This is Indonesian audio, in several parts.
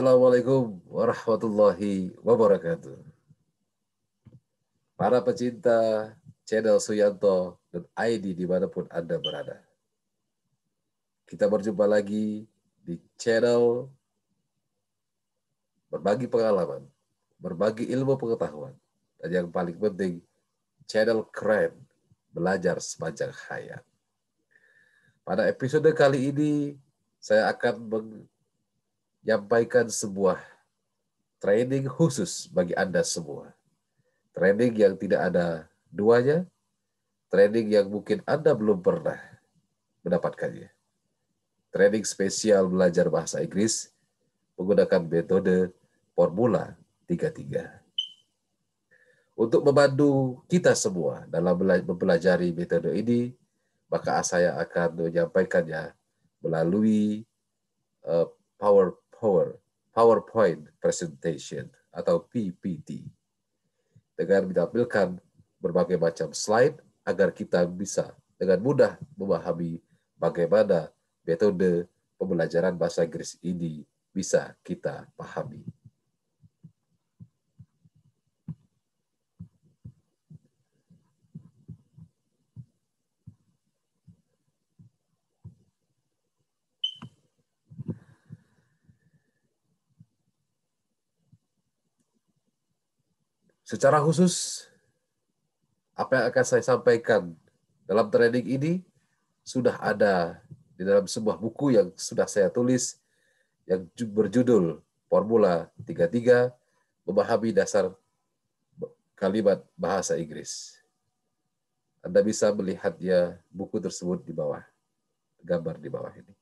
Assalamualaikum warahmatullahi wabarakatuh. Para pecinta channel Suyanto dan ID dimanapun Anda berada. Kita berjumpa lagi di channel berbagi pengalaman, berbagi ilmu pengetahuan, dan yang paling penting, channel keren, belajar sepanjang hayat. Pada episode kali ini, saya akan menyampaikan sebuah training khusus bagi Anda semua. Training yang tidak ada duanya, training yang mungkin Anda belum pernah mendapatkannya. Training spesial belajar bahasa Inggris menggunakan metode formula 33. Untuk membantu kita semua dalam mempelajari metode ini, maka saya akan menyampaikannya melalui uh, power Power, PowerPoint Presentation atau PPT. Dengan menampilkan berbagai macam slide agar kita bisa dengan mudah memahami bagaimana metode pembelajaran bahasa Inggris ini bisa kita pahami. Secara khusus, apa yang akan saya sampaikan dalam training ini sudah ada di dalam sebuah buku yang sudah saya tulis yang berjudul Formula 33 Memahami Dasar Kalimat Bahasa Inggris. Anda bisa melihatnya buku tersebut di bawah, gambar di bawah ini.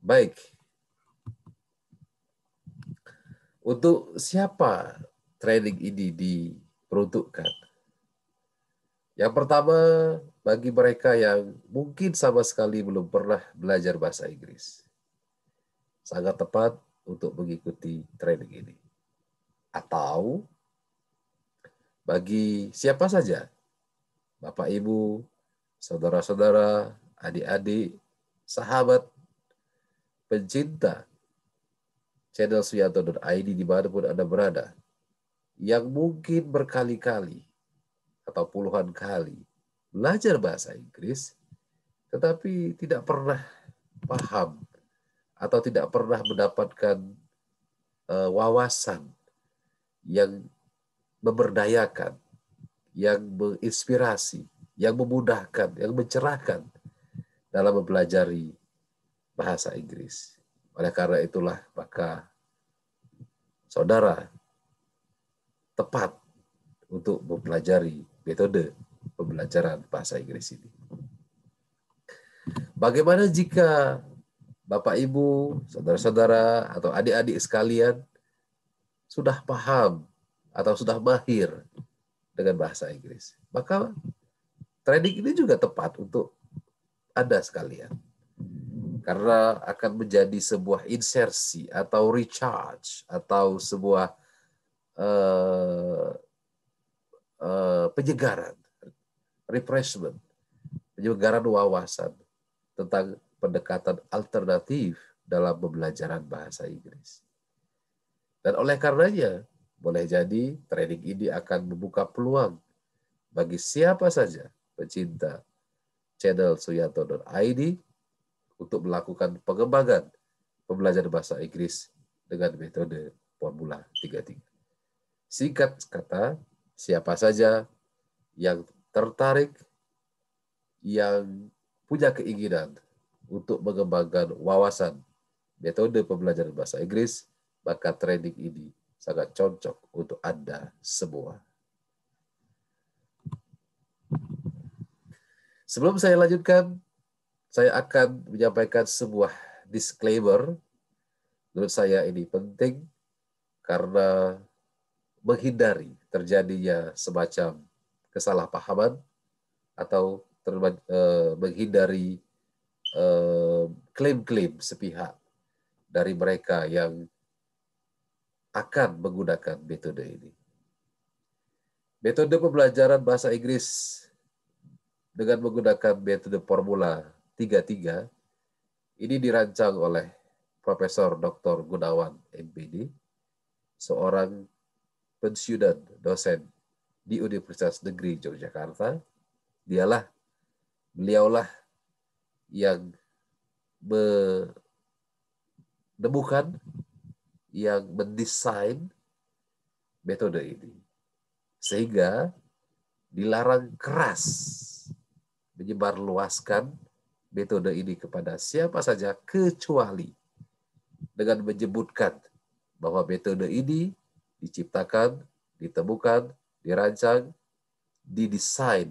Baik. Untuk siapa trading ini diperuntukkan. Yang pertama, bagi mereka yang mungkin sama sekali belum pernah belajar bahasa Inggris. Sangat tepat untuk mengikuti training ini. Atau bagi siapa saja, Bapak Ibu, saudara-saudara, adik-adik, sahabat, pencinta channel suyanto.id dimanapun Anda berada yang mungkin berkali-kali atau puluhan kali belajar bahasa Inggris, tetapi tidak pernah paham atau tidak pernah mendapatkan eh, wawasan yang memberdayakan, yang menginspirasi, yang memudahkan, yang mencerahkan dalam mempelajari bahasa Inggris. Oleh karena itulah maka saudara tepat untuk mempelajari metode pembelajaran bahasa Inggris ini. Bagaimana jika Bapak Ibu, saudara-saudara atau adik-adik sekalian sudah paham atau sudah mahir dengan bahasa Inggris? Maka training ini juga tepat untuk Anda sekalian. Karena akan menjadi sebuah insersi atau recharge atau sebuah uh, penyegaran, refreshment, penyegaran wawasan tentang pendekatan alternatif dalam pembelajaran bahasa Inggris. Dan oleh karenanya, boleh jadi training ini akan membuka peluang bagi siapa saja pecinta channel suyanto.id untuk melakukan pengembangan pembelajaran bahasa Inggris dengan metode formula 33. Singkat kata, siapa saja yang tertarik, yang punya keinginan untuk mengembangkan wawasan metode pembelajaran bahasa Inggris, maka training ini sangat cocok untuk Anda semua. Sebelum saya lanjutkan, saya akan menyampaikan sebuah disclaimer. Menurut saya ini penting karena menghindari terjadinya semacam kesalahpahaman atau eh, menghindari eh, klaim-klaim sepihak dari mereka yang akan menggunakan metode ini. Metode pembelajaran bahasa Inggris dengan menggunakan metode formula 33 ini dirancang oleh Profesor Dr. Gunawan MPD seorang pensiunan dosen di Universitas Negeri Yogyakarta. Dialah, beliaulah yang menemukan, yang mendesain metode ini. Sehingga dilarang keras menyebarluaskan metode ini kepada siapa saja kecuali dengan menyebutkan bahwa metode ini diciptakan, ditemukan, dirancang, didesain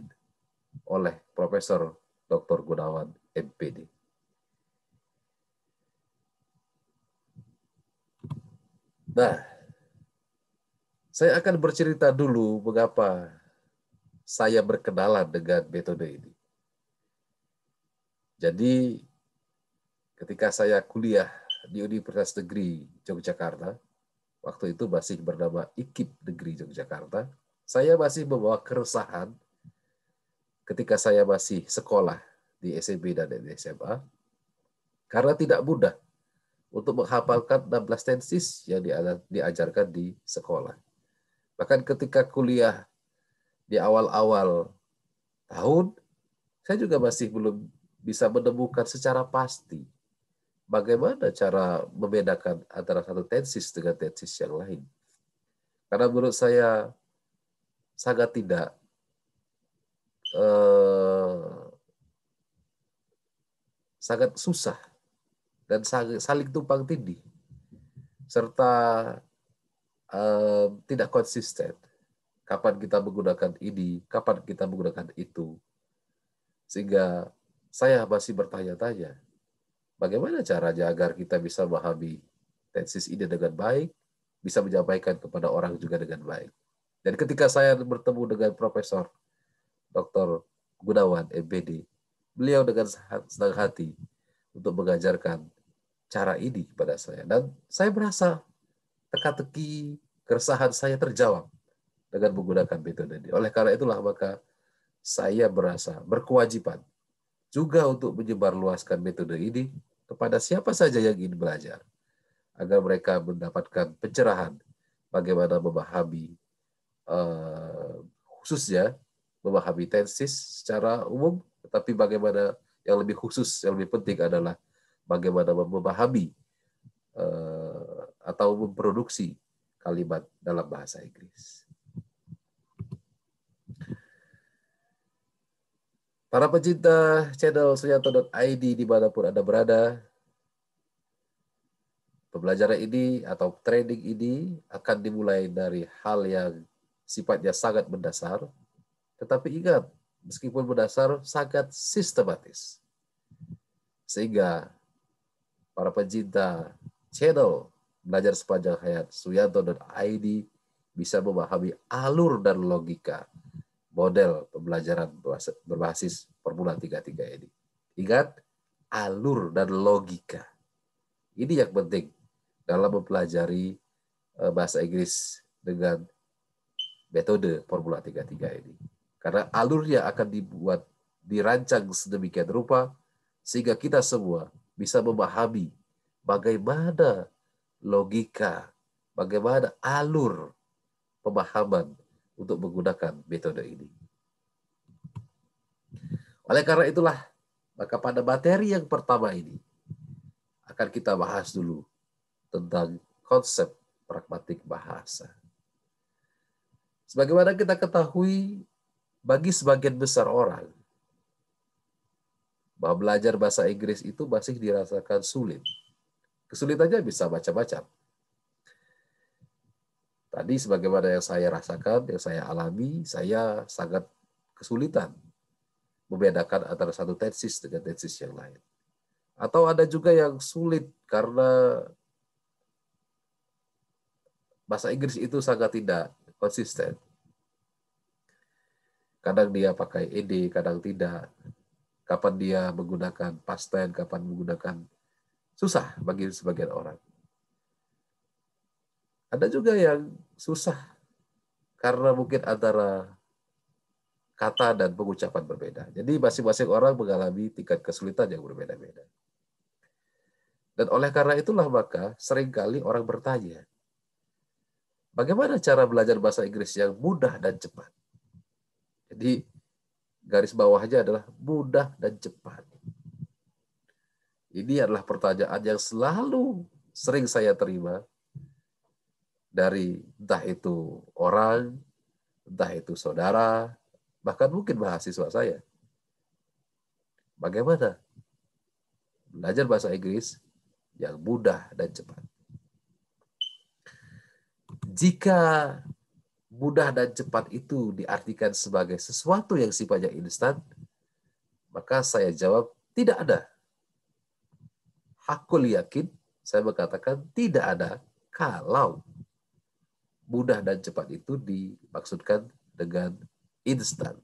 oleh Profesor Dr. Gunawan MPD. Nah, saya akan bercerita dulu mengapa saya berkenalan dengan metode ini. Jadi, ketika saya kuliah di Universitas Negeri Yogyakarta, waktu itu masih bernama IKIP Negeri Yogyakarta, saya masih membawa keresahan ketika saya masih sekolah di SMP dan di SMA, karena tidak mudah untuk menghafalkan 16 tensis yang diajarkan di sekolah. Bahkan ketika kuliah di awal-awal tahun, saya juga masih belum bisa menemukan secara pasti bagaimana cara membedakan antara satu tesis dengan tesis yang lain. Karena menurut saya sangat tidak eh, sangat susah dan saling tumpang tindih serta eh, tidak konsisten. Kapan kita menggunakan ini, kapan kita menggunakan itu, sehingga saya masih bertanya-tanya Bagaimana cara agar kita bisa memahami tesis ini dengan baik, bisa menyampaikan kepada orang juga dengan baik. Dan ketika saya bertemu dengan Profesor Dr. Gunawan, MBD, beliau dengan senang hati untuk mengajarkan cara ini kepada saya. Dan saya merasa teka-teki, keresahan saya terjawab dengan menggunakan metode ini. Oleh karena itulah maka saya merasa berkewajiban juga untuk menyebarluaskan metode ini kepada siapa saja yang ingin belajar, agar mereka mendapatkan pencerahan bagaimana memahami uh, khususnya memahami tensis secara umum, tetapi bagaimana yang lebih khusus, yang lebih penting adalah bagaimana memahami uh, atau memproduksi kalimat dalam bahasa Inggris. Para pecinta channel suyanto.id pun Anda berada, pembelajaran ini atau training ini akan dimulai dari hal yang sifatnya sangat mendasar, tetapi ingat, meskipun mendasar, sangat sistematis. Sehingga para pecinta channel belajar sepanjang hayat suyanto.id bisa memahami alur dan logika model pembelajaran berbasis formula 33 ini. Ingat, alur dan logika. Ini yang penting dalam mempelajari eh, bahasa Inggris dengan metode formula 33 ini. Karena alurnya akan dibuat, dirancang sedemikian rupa, sehingga kita semua bisa memahami bagaimana logika, bagaimana alur pemahaman untuk menggunakan metode ini. Oleh karena itulah, maka pada materi yang pertama ini akan kita bahas dulu tentang konsep pragmatik bahasa. Sebagaimana kita ketahui, bagi sebagian besar orang, bahwa belajar bahasa Inggris itu masih dirasakan sulit. Kesulitannya bisa baca-baca. Tadi sebagaimana yang saya rasakan, yang saya alami, saya sangat kesulitan membedakan antara satu tesis dengan tesis yang lain. Atau ada juga yang sulit karena bahasa Inggris itu sangat tidak konsisten. Kadang dia pakai ed, kadang tidak. Kapan dia menggunakan past tense, kapan menggunakan susah bagi sebagian orang. Ada juga yang susah karena mungkin antara kata dan pengucapan berbeda. Jadi masing-masing orang mengalami tingkat kesulitan yang berbeda-beda. Dan oleh karena itulah maka seringkali orang bertanya, bagaimana cara belajar bahasa Inggris yang mudah dan cepat? Jadi garis bawahnya adalah mudah dan cepat. Ini adalah pertanyaan yang selalu sering saya terima dari entah itu orang, entah itu saudara, bahkan mungkin mahasiswa saya. Bagaimana belajar bahasa Inggris yang mudah dan cepat? Jika mudah dan cepat itu diartikan sebagai sesuatu yang sifatnya instan, maka saya jawab tidak ada. Hakul yakin, saya mengatakan tidak ada kalau mudah dan cepat itu dimaksudkan dengan instan.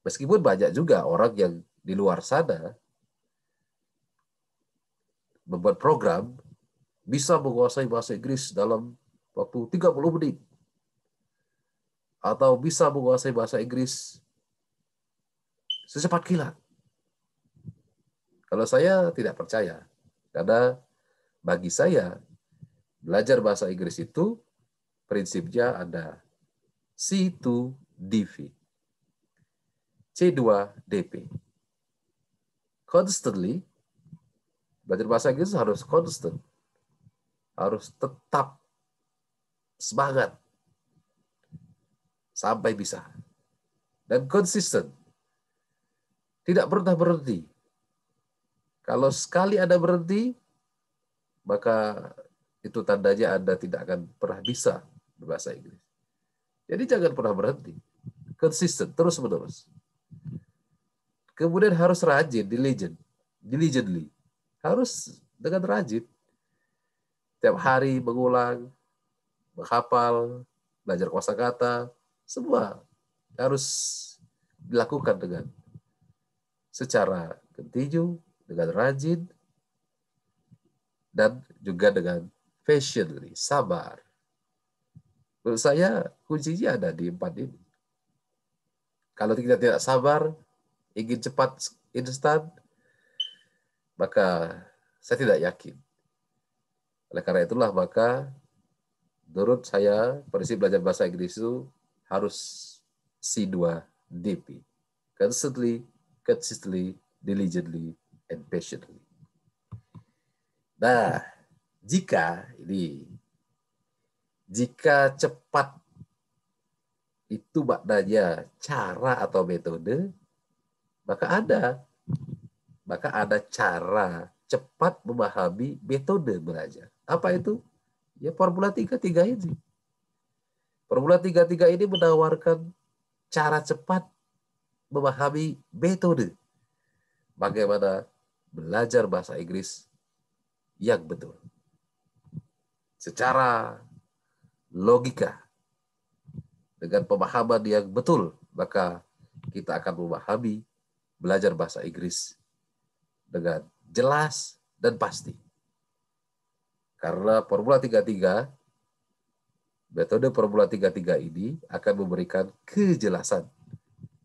Meskipun banyak juga orang yang di luar sana membuat program bisa menguasai bahasa Inggris dalam waktu 30 menit atau bisa menguasai bahasa Inggris secepat kilat. Kalau saya tidak percaya, karena bagi saya Belajar bahasa Inggris itu prinsipnya ada C2DV. C2DP. Constantly, belajar bahasa Inggris harus constant. Harus tetap semangat. Sampai bisa. Dan consistent Tidak pernah berhenti. Kalau sekali ada berhenti, maka itu tandanya Anda tidak akan pernah bisa berbahasa Inggris. Jadi jangan pernah berhenti. Konsisten, terus-menerus. Kemudian harus rajin, diligent. Diligently. Harus dengan rajin. Tiap hari mengulang, menghafal, belajar kuasa kata, semua harus dilakukan dengan secara kontinu, dengan rajin, dan juga dengan patiently, sabar. Menurut saya kuncinya ada di empat ini. Kalau kita tidak sabar, ingin cepat instan, maka saya tidak yakin. Oleh karena itulah maka menurut saya prinsip belajar bahasa Inggris itu harus C2DP. Constantly, consistently, diligently, and patiently. Nah, jika ini jika cepat itu maknanya cara atau metode, maka ada maka ada cara cepat memahami metode belajar. Apa itu? Ya formula tiga ini. Formula 33 ini menawarkan cara cepat memahami metode. Bagaimana belajar bahasa Inggris yang betul secara logika dengan pemahaman yang betul maka kita akan memahami belajar bahasa Inggris dengan jelas dan pasti. Karena formula 33 metode formula 33 ini akan memberikan kejelasan,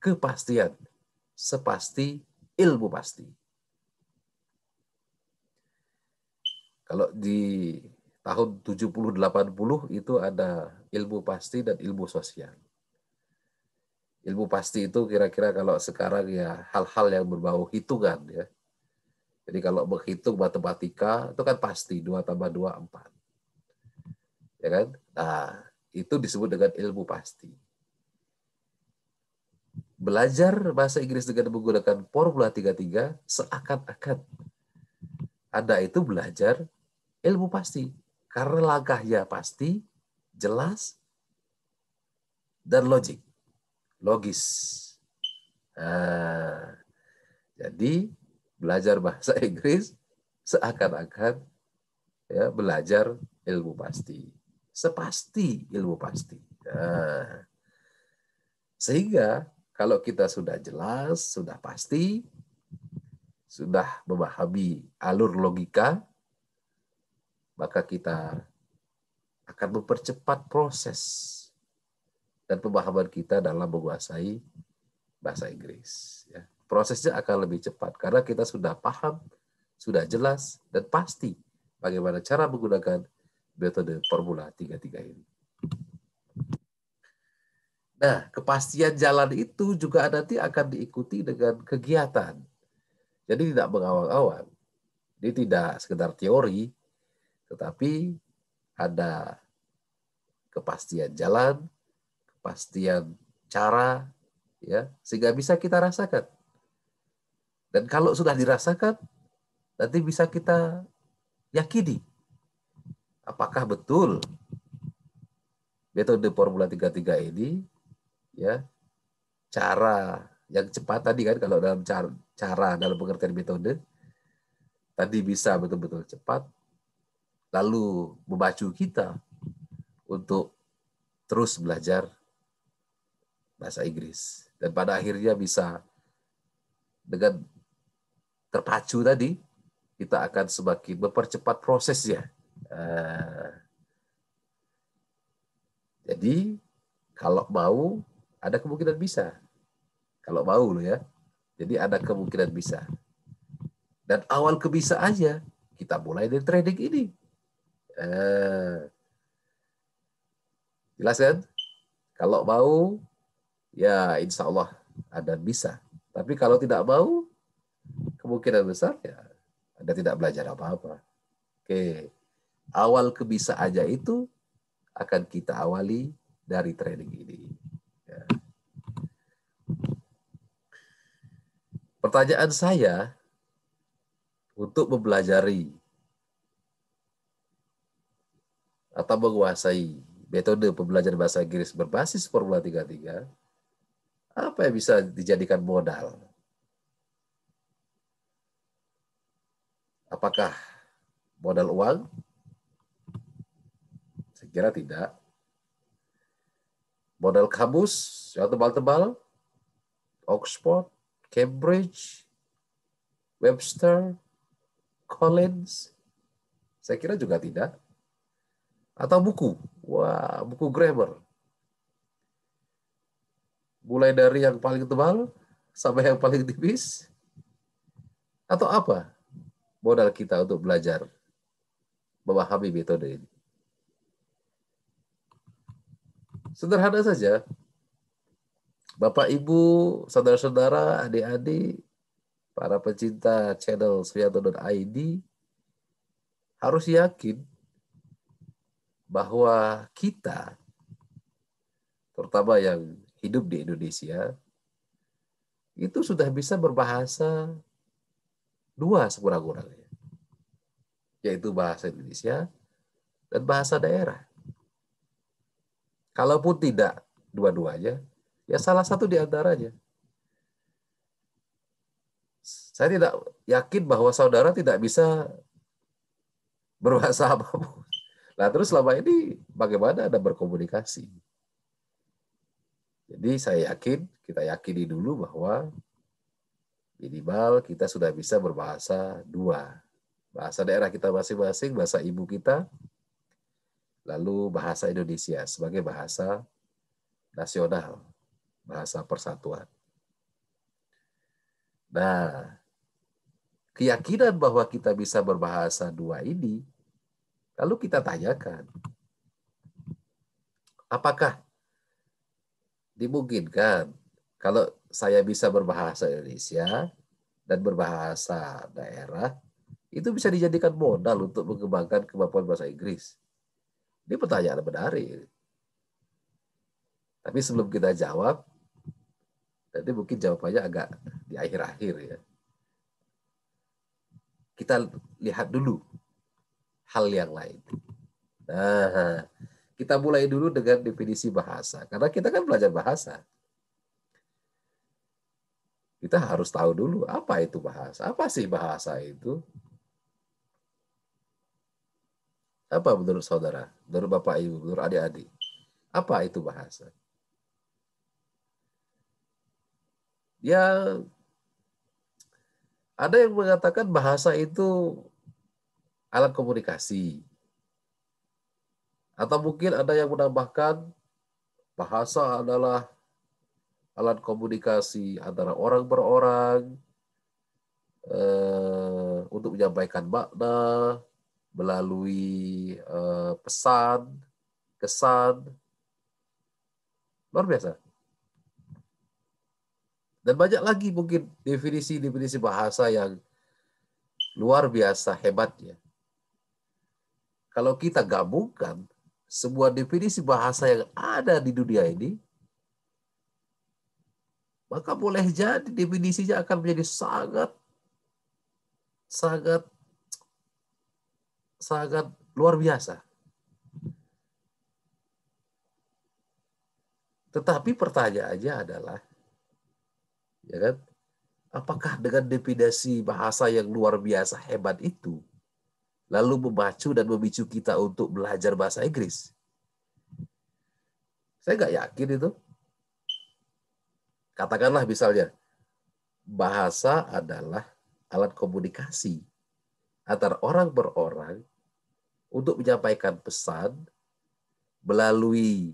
kepastian, sepasti ilmu pasti. Kalau di tahun 70-80 itu ada ilmu pasti dan ilmu sosial. Ilmu pasti itu kira-kira kalau sekarang ya hal-hal yang berbau hitungan ya. Jadi kalau menghitung matematika itu kan pasti 2 tambah 2, 4. Ya kan? Nah, itu disebut dengan ilmu pasti. Belajar bahasa Inggris dengan menggunakan formula 33 seakan-akan Anda itu belajar ilmu pasti karena langkahnya pasti, jelas, dan logik. Logis. Ah, jadi belajar bahasa Inggris seakan-akan ya, belajar ilmu pasti. Sepasti ilmu pasti. Ah, sehingga kalau kita sudah jelas, sudah pasti, sudah memahami alur logika, maka kita akan mempercepat proses dan pemahaman kita dalam menguasai bahasa Inggris. Ya. Prosesnya akan lebih cepat karena kita sudah paham, sudah jelas, dan pasti bagaimana cara menggunakan metode formula 33 ini. Nah, kepastian jalan itu juga nanti akan diikuti dengan kegiatan. Jadi tidak mengawal awang Ini tidak sekedar teori, tetapi ada kepastian jalan, kepastian cara, ya sehingga bisa kita rasakan. Dan kalau sudah dirasakan, nanti bisa kita yakini apakah betul metode formula 33 ini ya cara yang cepat tadi kan kalau dalam cara, cara dalam pengertian metode tadi bisa betul-betul cepat lalu membacu kita untuk terus belajar bahasa Inggris dan pada akhirnya bisa dengan terpacu tadi kita akan semakin mempercepat prosesnya. Eh, jadi kalau mau ada kemungkinan bisa. Kalau mau loh ya. Jadi ada kemungkinan bisa. Dan awal aja kita mulai dari trading ini. Eh. Jelas kan? Kalau mau, ya insya Allah ada bisa. Tapi kalau tidak mau, kemungkinan besar ya Anda tidak belajar apa-apa. Oke. Awal kebisa aja itu akan kita awali dari training ini. Ya. Pertanyaan saya untuk mempelajari atau menguasai metode pembelajaran bahasa Inggris berbasis formula 33, apa yang bisa dijadikan modal? Apakah modal uang? Saya kira tidak. Modal kamus yang tebal-tebal? Oxford, Cambridge, Webster, Collins? Saya kira juga tidak atau buku. Wah, buku grammar. Mulai dari yang paling tebal sampai yang paling tipis. Atau apa modal kita untuk belajar memahami metode ini? Sederhana saja, Bapak, Ibu, saudara-saudara, adik-adik, para pecinta channel suyanto.id harus yakin bahwa kita, terutama yang hidup di Indonesia, itu sudah bisa berbahasa dua sekurang-kurangnya, yaitu bahasa Indonesia dan bahasa daerah. Kalaupun tidak dua-duanya, ya salah satu di antaranya. Saya tidak yakin bahwa saudara tidak bisa berbahasa apapun. Nah terus selama ini bagaimana Anda berkomunikasi? Jadi saya yakin, kita yakini dulu bahwa minimal kita sudah bisa berbahasa dua. Bahasa daerah kita masing-masing, bahasa ibu kita, lalu bahasa Indonesia sebagai bahasa nasional, bahasa persatuan. Nah, keyakinan bahwa kita bisa berbahasa dua ini Lalu kita tanyakan, apakah dimungkinkan kalau saya bisa berbahasa Indonesia dan berbahasa daerah, itu bisa dijadikan modal untuk mengembangkan kemampuan bahasa Inggris? Ini pertanyaan menarik. Tapi sebelum kita jawab, nanti mungkin jawabannya agak di akhir-akhir ya. Kita lihat dulu hal yang lain. Nah, kita mulai dulu dengan definisi bahasa, karena kita kan belajar bahasa. Kita harus tahu dulu apa itu bahasa. Apa sih bahasa itu? Apa menurut saudara, menurut bapak ibu, menurut adik-adik? Apa itu bahasa? Ya, ada yang mengatakan bahasa itu alat komunikasi. Atau mungkin ada yang menambahkan bahasa adalah alat komunikasi antara orang per orang eh, untuk menyampaikan makna melalui eh, pesan, kesan. Luar biasa. Dan banyak lagi mungkin definisi-definisi bahasa yang luar biasa hebatnya. Kalau kita gabungkan sebuah definisi bahasa yang ada di dunia ini, maka boleh jadi definisinya akan menjadi sangat sangat sangat luar biasa. Tetapi pertanyaannya adalah, ya kan, apakah dengan definisi bahasa yang luar biasa hebat itu, lalu memacu dan memicu kita untuk belajar bahasa Inggris. Saya nggak yakin itu. Katakanlah misalnya, bahasa adalah alat komunikasi antara orang per orang untuk menyampaikan pesan melalui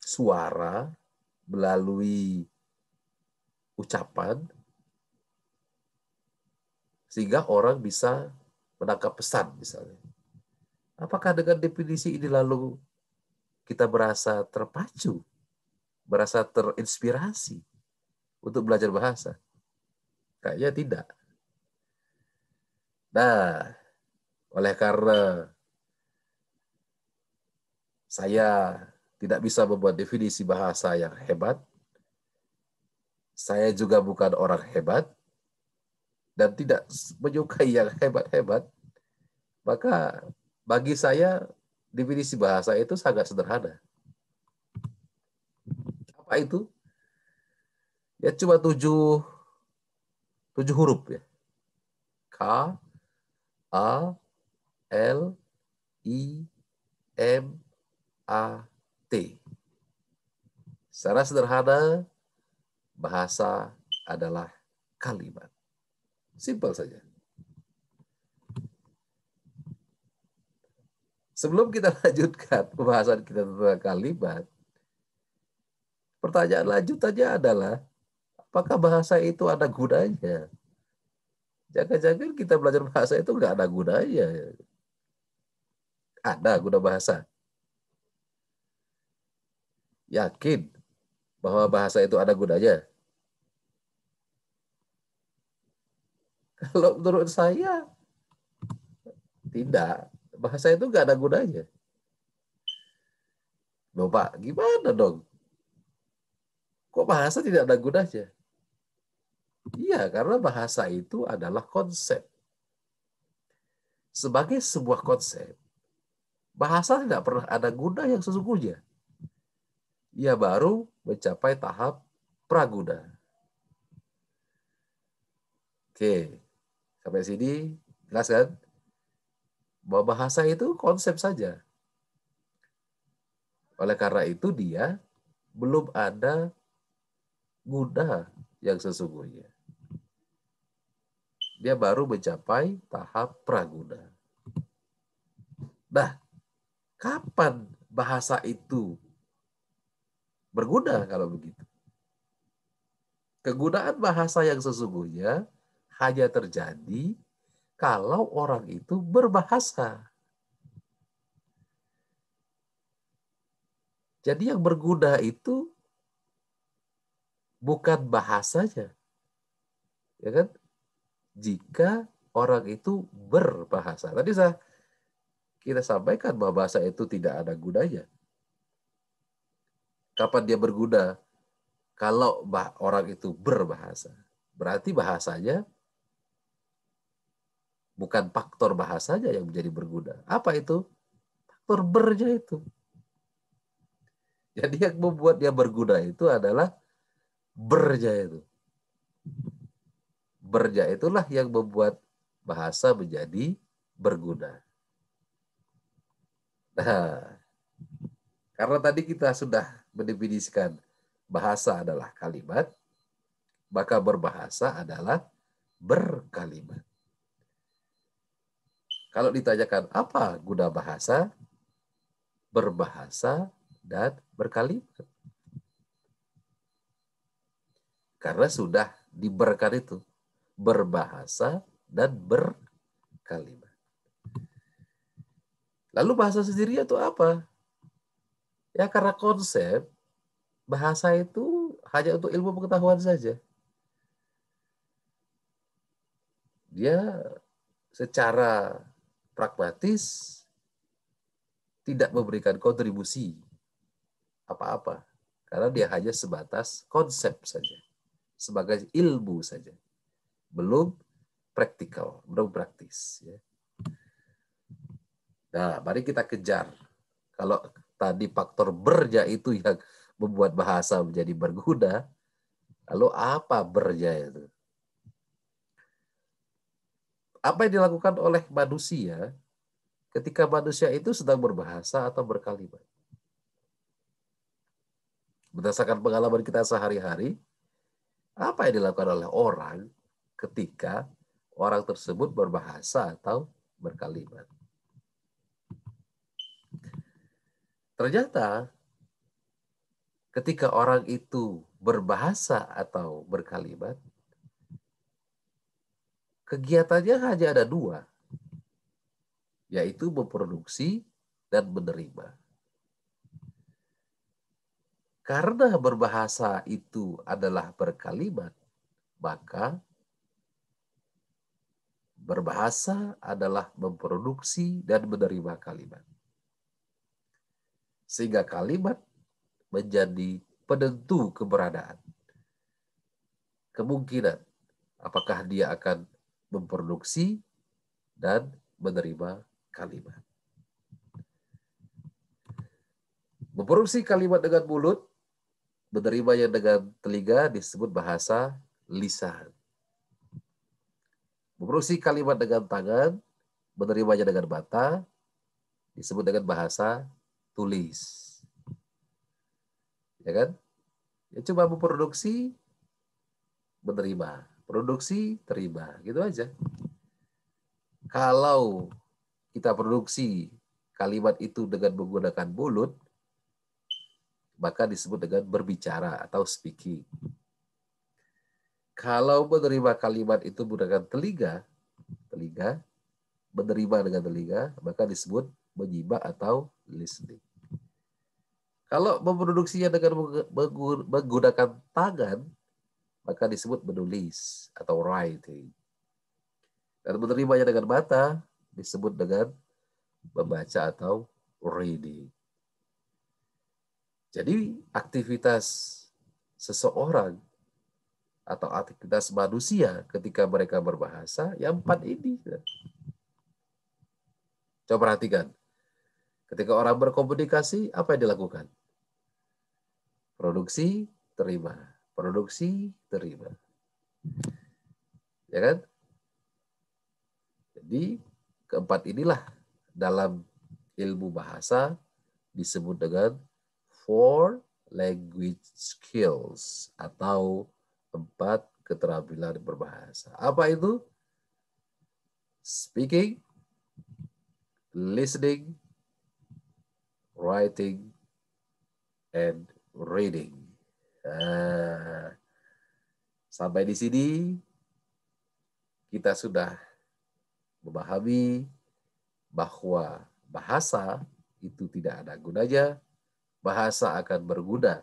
suara, melalui ucapan, sehingga orang bisa menangkap pesan misalnya. Apakah dengan definisi ini lalu kita merasa terpacu, merasa terinspirasi untuk belajar bahasa? Kayaknya tidak. Nah, oleh karena saya tidak bisa membuat definisi bahasa yang hebat, saya juga bukan orang hebat, dan tidak menyukai yang hebat-hebat, maka bagi saya definisi bahasa itu sangat sederhana. Apa itu? Ya cuma tujuh, tujuh huruf ya. K, A, L, I, M, A, T. Secara sederhana, bahasa adalah kalimat. Simpel saja. Sebelum kita lanjutkan pembahasan kita tentang kalimat, pertanyaan lanjut lanjutannya adalah, apakah bahasa itu ada gunanya? Jangan-jangan kita belajar bahasa itu nggak ada gunanya. Ada guna bahasa. Yakin bahwa bahasa itu ada gunanya? Kalau menurut saya, tidak bahasa itu nggak ada gunanya. Loh gimana dong? Kok bahasa tidak ada gunanya? Iya, karena bahasa itu adalah konsep. Sebagai sebuah konsep, bahasa tidak pernah ada guna yang sesungguhnya. Ia baru mencapai tahap praguna. Oke, sampai sini jelas kan? bahwa bahasa itu konsep saja. Oleh karena itu dia belum ada guna yang sesungguhnya. Dia baru mencapai tahap praguna. Nah, kapan bahasa itu berguna kalau begitu? Kegunaan bahasa yang sesungguhnya hanya terjadi kalau orang itu berbahasa. Jadi yang berguna itu bukan bahasanya. Ya kan? Jika orang itu berbahasa. Tadi saya kita sampaikan bahwa bahasa itu tidak ada gunanya. Kapan dia berguna? Kalau orang itu berbahasa. Berarti bahasanya Bukan faktor bahasanya yang menjadi berguna. Apa itu? Faktor bernya itu. Jadi yang membuat dia berguna itu adalah bernya itu. Bernya itulah yang membuat bahasa menjadi berguna. Nah, karena tadi kita sudah mendefinisikan bahasa adalah kalimat, maka berbahasa adalah berkalimat. Kalau ditanyakan apa guna bahasa, berbahasa dan berkalimat. Karena sudah diberikan itu. Berbahasa dan berkalimat. Lalu bahasa sendiri itu apa? Ya karena konsep bahasa itu hanya untuk ilmu pengetahuan saja. Dia secara pragmatis, tidak memberikan kontribusi apa-apa. Karena dia hanya sebatas konsep saja. Sebagai ilmu saja. Belum praktikal, belum praktis. Ya. Nah, mari kita kejar. Kalau tadi faktor berja itu yang membuat bahasa menjadi berguna, lalu apa berja itu? apa yang dilakukan oleh manusia ketika manusia itu sedang berbahasa atau berkalimat. Berdasarkan pengalaman kita sehari-hari, apa yang dilakukan oleh orang ketika orang tersebut berbahasa atau berkalimat. Ternyata ketika orang itu berbahasa atau berkalimat, Kegiatannya hanya ada dua, yaitu memproduksi dan menerima. Karena berbahasa itu adalah berkalimat, maka berbahasa adalah memproduksi dan menerima kalimat. Sehingga kalimat menjadi penentu keberadaan. Kemungkinan apakah dia akan memproduksi, dan menerima kalimat. Memproduksi kalimat dengan mulut, menerimanya dengan telinga disebut bahasa lisan. Memproduksi kalimat dengan tangan, menerimanya dengan mata, disebut dengan bahasa tulis. Ya kan? Ya, cuma memproduksi, menerima produksi terima gitu aja kalau kita produksi kalimat itu dengan menggunakan mulut maka disebut dengan berbicara atau speaking kalau menerima kalimat itu menggunakan telinga telinga menerima dengan telinga maka disebut menyimak atau listening kalau memproduksinya dengan menggunakan tangan maka disebut menulis atau writing. Dan menerimanya dengan mata disebut dengan membaca atau reading. Jadi aktivitas seseorang atau aktivitas manusia ketika mereka berbahasa, yang empat ini. Coba perhatikan. Ketika orang berkomunikasi, apa yang dilakukan? Produksi, terima produksi terima. Ya kan? Jadi keempat inilah dalam ilmu bahasa disebut dengan four language skills atau empat keterampilan berbahasa. Apa itu? Speaking, listening, writing, and reading. Eh, sampai di sini kita sudah memahami bahwa bahasa itu tidak ada gunanya. Bahasa akan berguna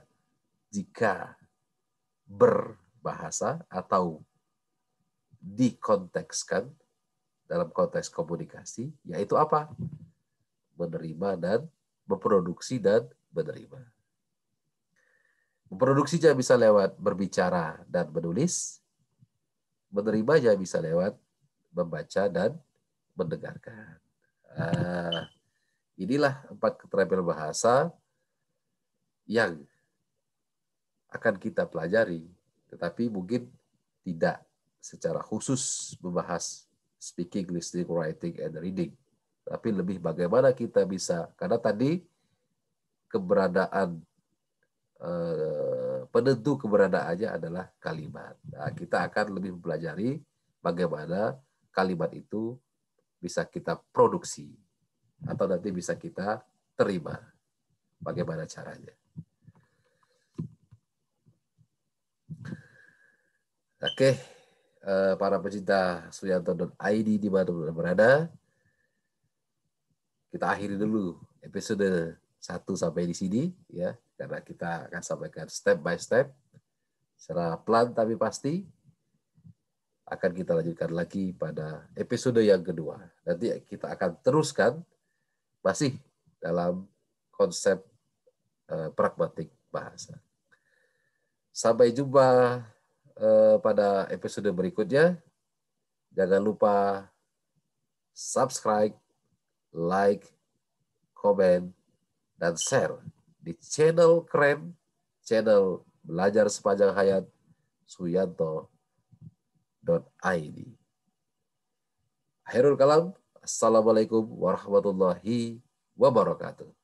jika berbahasa atau dikontekskan dalam konteks komunikasi, yaitu apa? Menerima dan memproduksi dan menerima. Memproduksi saja bisa lewat berbicara dan menulis. Menerima saja bisa lewat membaca dan mendengarkan. Uh, inilah empat keterampilan bahasa yang akan kita pelajari, tetapi mungkin tidak secara khusus membahas speaking, listening, writing, and reading. Tapi lebih bagaimana kita bisa, karena tadi keberadaan Eh, penentu keberadaannya adalah kalimat. Nah, kita akan lebih mempelajari bagaimana kalimat itu bisa kita produksi atau nanti bisa kita terima. Bagaimana caranya? Oke, eh, para pecinta dan suyanto.id di mana berada, kita akhiri dulu episode 1 sampai di sini ya karena kita akan sampaikan step by step secara pelan tapi pasti akan kita lanjutkan lagi pada episode yang kedua. Nanti kita akan teruskan masih dalam konsep eh, pragmatik bahasa. Sampai jumpa eh, pada episode berikutnya. Jangan lupa subscribe, like, comment dan share di channel keren, channel belajar sepanjang hayat suyanto.id. Akhirul kalam, Assalamualaikum warahmatullahi wabarakatuh.